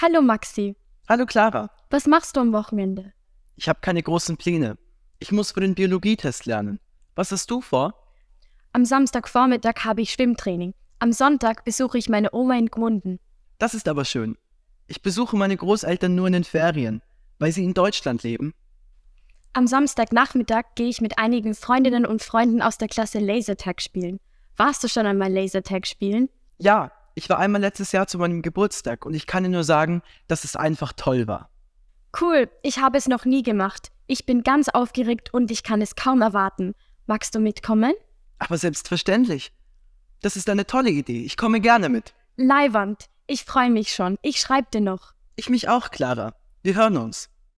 Hallo Maxi. Hallo Clara. Was machst du am Wochenende? Ich habe keine großen Pläne. Ich muss für den Biologietest lernen. Was hast du vor? Am Samstagvormittag habe ich Schwimmtraining. Am Sonntag besuche ich meine Oma in Gmunden. Das ist aber schön. Ich besuche meine Großeltern nur in den Ferien, weil sie in Deutschland leben. Am Samstagnachmittag gehe ich mit einigen Freundinnen und Freunden aus der Klasse Lasertag spielen. Warst du schon einmal Lasertag spielen? Ja, ich war einmal letztes Jahr zu meinem Geburtstag und ich kann dir nur sagen, dass es einfach toll war. Cool, ich habe es noch nie gemacht. Ich bin ganz aufgeregt und ich kann es kaum erwarten. Magst du mitkommen? Aber selbstverständlich. Das ist eine tolle Idee. Ich komme gerne mit. Leiwand, ich freue mich schon. Ich schreibe dir noch. Ich mich auch, Clara. Wir hören uns.